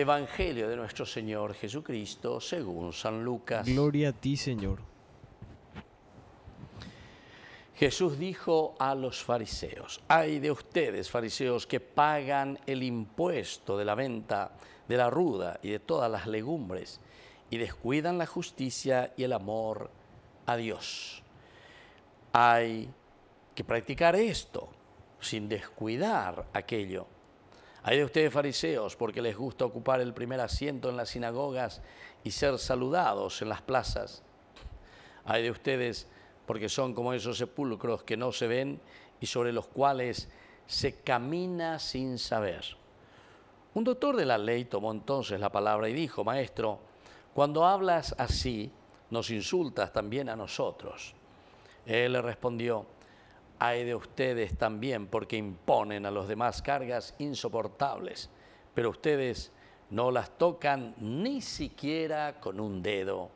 Evangelio de nuestro Señor Jesucristo según San Lucas. Gloria a ti, Señor. Jesús dijo a los fariseos, hay de ustedes, fariseos, que pagan el impuesto de la venta de la ruda y de todas las legumbres, y descuidan la justicia y el amor a Dios. Hay que practicar esto sin descuidar aquello hay de ustedes fariseos porque les gusta ocupar el primer asiento en las sinagogas y ser saludados en las plazas. Hay de ustedes porque son como esos sepulcros que no se ven y sobre los cuales se camina sin saber. Un doctor de la ley tomó entonces la palabra y dijo, Maestro, cuando hablas así, nos insultas también a nosotros. Él le respondió, hay de ustedes también porque imponen a los demás cargas insoportables, pero ustedes no las tocan ni siquiera con un dedo.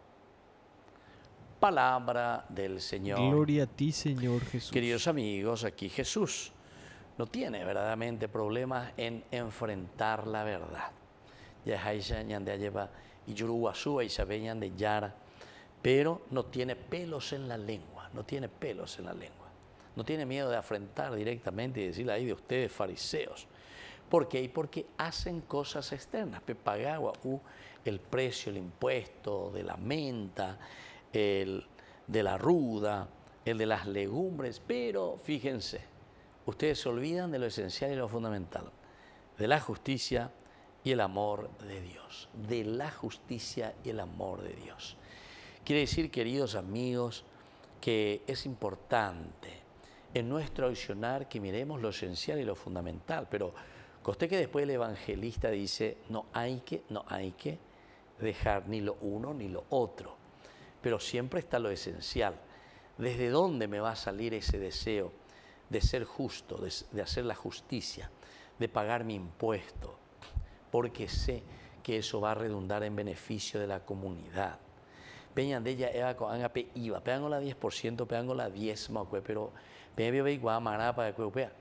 Palabra del Señor. Gloria a ti, Señor Jesús. Queridos amigos, aquí Jesús no tiene verdaderamente problemas en enfrentar la verdad. y de de yara, Pero no tiene pelos en la lengua, no tiene pelos en la lengua. No tiene miedo de afrentar directamente y decirle ahí de ustedes fariseos. ¿Por qué? Porque hacen cosas externas. Pepagagua, el precio, el impuesto de la menta, el de la ruda, el de las legumbres. Pero fíjense, ustedes se olvidan de lo esencial y lo fundamental, de la justicia y el amor de Dios. De la justicia y el amor de Dios. Quiere decir, queridos amigos, que es importante en nuestro accionar que miremos lo esencial y lo fundamental, pero costé que después el evangelista dice, no hay que, no hay que dejar ni lo uno ni lo otro, pero siempre está lo esencial. ¿Desde dónde me va a salir ese deseo de ser justo, de hacer la justicia, de pagar mi impuesto? Porque sé que eso va a redundar en beneficio de la comunidad peña de ella pe iba la 10% peango la 10 pero igual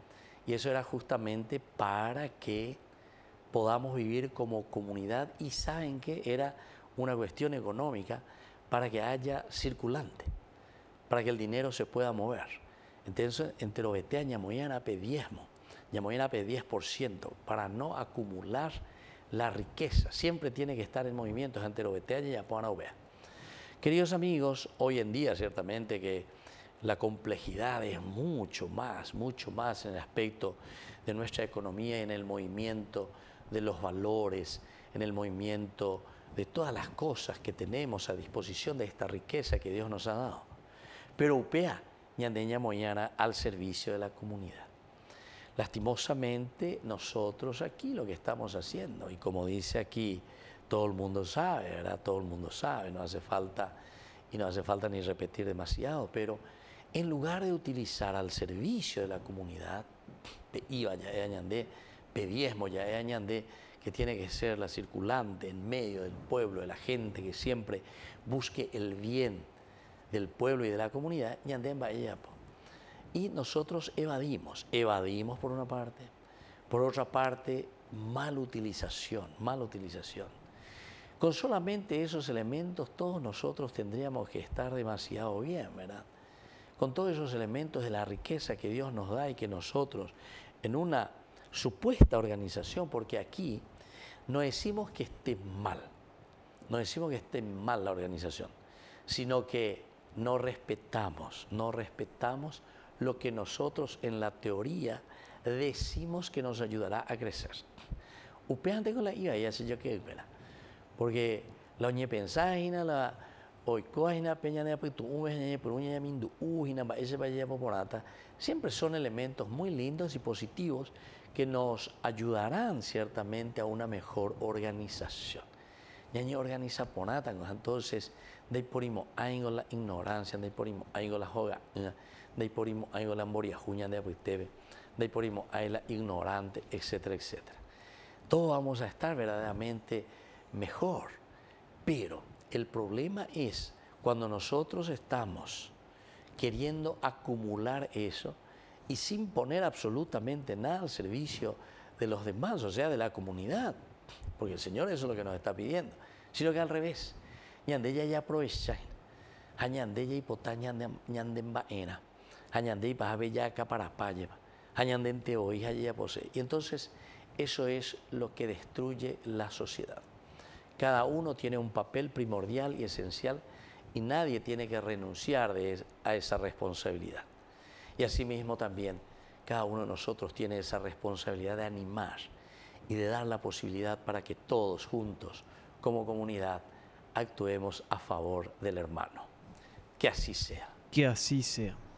y eso era justamente para que podamos vivir como comunidad y saben que era una cuestión económica para que haya circulante para que el dinero se pueda mover entonces entre obetea ñamoyana pe diezmo ñamoyana pe 10% para no acumular la riqueza siempre tiene que estar en movimiento entre los obetea y a obea Queridos amigos, hoy en día ciertamente que la complejidad es mucho más, mucho más en el aspecto de nuestra economía, en el movimiento de los valores, en el movimiento de todas las cosas que tenemos a disposición de esta riqueza que Dios nos ha dado. Pero UPEA, ñandeña moñana, al servicio de la comunidad. Lastimosamente, nosotros aquí lo que estamos haciendo, y como dice aquí todo el mundo sabe, ¿verdad? Todo el mundo sabe, no hace falta y no hace falta ni repetir demasiado, pero en lugar de utilizar al servicio de la comunidad, de IVA ya añandé, Pediesmo ya de añandé, que tiene que ser la circulante en medio del pueblo, de la gente que siempre busque el bien del pueblo y de la comunidad, ñandé Y nosotros evadimos, evadimos por una parte, por otra parte, mal utilización, mal utilización con solamente esos elementos todos nosotros tendríamos que estar demasiado bien, ¿verdad? Con todos esos elementos de la riqueza que Dios nos da y que nosotros en una supuesta organización, porque aquí no decimos que esté mal, no decimos que esté mal la organización, sino que no respetamos, no respetamos lo que nosotros en la teoría decimos que nos ayudará a crecer. Upeante con la IVA y sé yo qué, ¿verdad? porque la oñepenságina, la oicoágina, peña de ujina ese valle poporata, siempre son elementos muy lindos y positivos que nos ayudarán ciertamente a una mejor organización. ñañe organiza ponata, entonces, de porimo aingo la ignorancia, de porimo aingo la joga, de porimo aingo la moriajuña de apuitebe, de porimo a la ignorante, etcétera, etcétera. Todos vamos a estar verdaderamente mejor. Pero el problema es cuando nosotros estamos queriendo acumular eso y sin poner absolutamente nada al servicio de los demás, o sea, de la comunidad, porque el Señor eso es lo que nos está pidiendo, sino que al revés. Ñandella ya aprovecha, añandella y y pajabe ya ya posee. Y entonces eso es lo que destruye la sociedad. Cada uno tiene un papel primordial y esencial y nadie tiene que renunciar a esa responsabilidad. Y asimismo también, cada uno de nosotros tiene esa responsabilidad de animar y de dar la posibilidad para que todos juntos, como comunidad, actuemos a favor del hermano. Que así sea. Que así sea.